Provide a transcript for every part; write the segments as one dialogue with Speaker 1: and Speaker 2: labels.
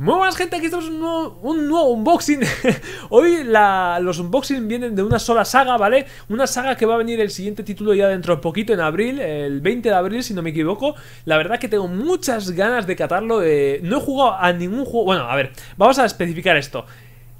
Speaker 1: Muy buenas gente, aquí estamos en un nuevo, un unboxing Hoy los unboxings vienen de una sola saga, ¿vale? Una saga que va a venir el siguiente título ya dentro de poquito, en abril El 20 de abril, si no me equivoco La verdad que tengo muchas ganas de catarlo No he jugado a ningún juego... Bueno, a ver, vamos a especificar esto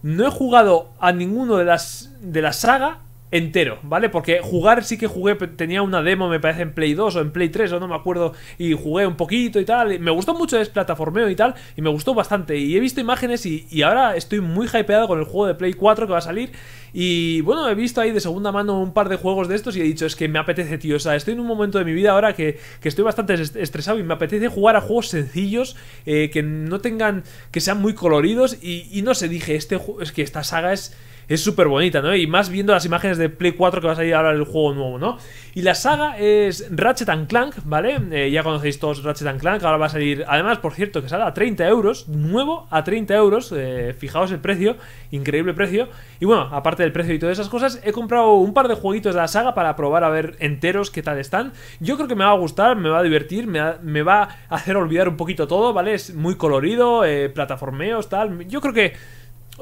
Speaker 1: No he jugado a ninguno de las, de la saga entero, ¿vale? Porque jugar sí que jugué, tenía una demo, me parece, en Play 2 o en Play 3, o no me acuerdo, y jugué un poquito y tal. me gustó mucho, es plataformeo y tal, y me gustó bastante. Y he visto imágenes y, ahora estoy muy hypeado con el juego de Play 4 que va a salir. Y bueno, he visto ahí de segunda mano un par de juegos de estos y he dicho, es que me apetece, tío. O sea, estoy en un momento de mi vida ahora que, estoy bastante estresado y me apetece jugar a juegos sencillos, eh, que no tengan, que sean muy coloridos. Y, no sé, dije, este, es que esta saga es es súper bonita, ¿no? Y más viendo las imágenes de Play 4 que va a salir ahora el juego nuevo, ¿no? Y la saga es Ratchet and Clank, ¿vale? Eh, ya conocéis todos Ratchet Clank, ahora va a salir, además, por cierto, que sale a 30 euros, nuevo a 30 euros, eh, fijaos el precio, increíble precio. Y bueno, aparte del precio y todas esas cosas, he comprado un par de jueguitos de la saga para probar a ver enteros qué tal están. Yo creo que me va a gustar, me va a divertir, me, va a hacer olvidar un poquito todo, ¿vale? Es muy colorido, eh, plataformeos, tal. Yo creo que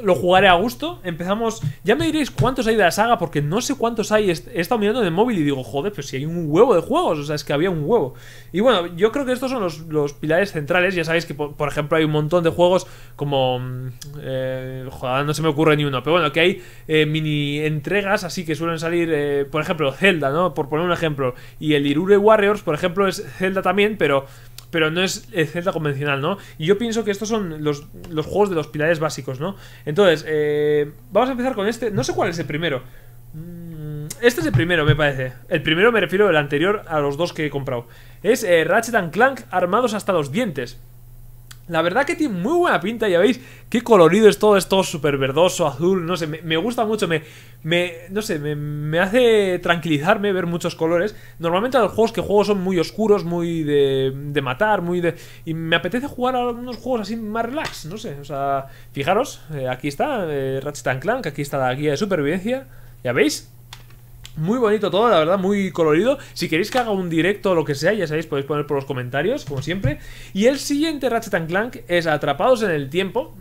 Speaker 1: lo jugaré a gusto. Empezamos. Ya me diréis cuántos hay de la saga, porque no sé cuántos hay. He estado mirando en el móvil y digo, joder, pero si hay un huevo de juegos. O sea, es que había un huevo. Y bueno, yo creo que estos son los, pilares centrales. Ya sabéis que, por, ejemplo, hay un montón de juegos como. Mm, eh, joder, no se me ocurre ni uno. Pero bueno, que hay eh, mini entregas así que suelen salir. Eh, por ejemplo, Zelda, ¿no? Por poner un ejemplo. Y el Irure Warriors, por ejemplo, es Zelda también, pero pero no es el eh, Zelda convencional, ¿no? Y yo pienso que estos son los, juegos de los pilares básicos, ¿no? Entonces, eh, vamos a empezar con este. No sé cuál es el primero. Mm, este es el primero, me parece. El primero me refiero al anterior a los dos que he comprado. Es eh, Ratchet and Clank armados hasta los dientes. La verdad que tiene muy buena pinta, ya veis, qué colorido es todo, esto super súper verdoso, azul, no sé, me, gusta mucho, me, me no sé, me, hace tranquilizarme ver muchos colores. Normalmente los juegos que juego son muy oscuros, muy de, de matar, muy de... Y me apetece jugar a unos juegos así más relax, no sé, o sea, fijaros, eh, aquí está eh, Ratchet Clank, aquí está la guía de supervivencia, ya veis, muy bonito todo, la verdad, muy colorido. Si queréis que haga un directo o lo que sea, ya sabéis, podéis poner por los comentarios, como siempre. Y el siguiente Ratchet Clank es Atrapados en el Tiempo.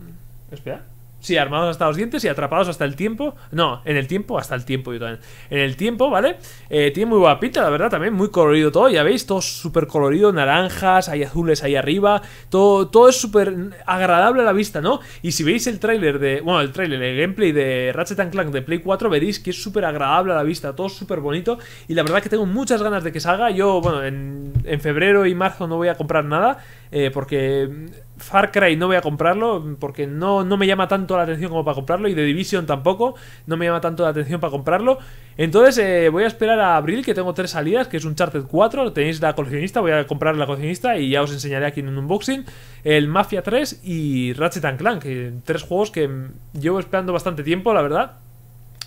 Speaker 1: Espera. Sí, armados hasta los dientes y atrapados hasta el tiempo. No, en el tiempo, hasta el tiempo yo también. En el tiempo, ¿vale? Eh, tiene muy buena pinta, la verdad, también muy colorido todo, ya veis, todo súper colorido, naranjas, hay azules ahí arriba, todo, todo es súper agradable a la vista, ¿no? Y si veis el tráiler de, bueno, el tráiler, el gameplay de Ratchet Clank de Play 4, veréis que es súper agradable a la vista, todo súper bonito y la verdad que tengo muchas ganas de que salga. Yo, bueno, en, en febrero y marzo no voy a comprar nada eh, porque Far Cry no voy a comprarlo porque no, no me llama tanto la atención como para comprarlo y The Division tampoco, no me llama tanto la atención para comprarlo. Entonces eh, voy a esperar a abril que tengo tres salidas, que es un Charted 4, tenéis la coleccionista, voy a comprar la coleccionista y ya os enseñaré aquí en un unboxing, el Mafia 3 y Ratchet Clank, que, eh, tres juegos que llevo esperando bastante tiempo, la verdad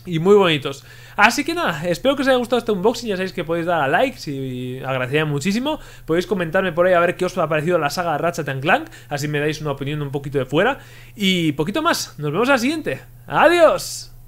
Speaker 1: y muy bonitos. Así que nada, espero que os haya gustado este unboxing, ya sabéis que podéis dar a like, si agradecería muchísimo, podéis comentarme por ahí a ver qué os ha parecido la saga Ratchet Clank, así me dais una opinión un poquito de fuera, y poquito más, nos vemos la siguiente, adiós.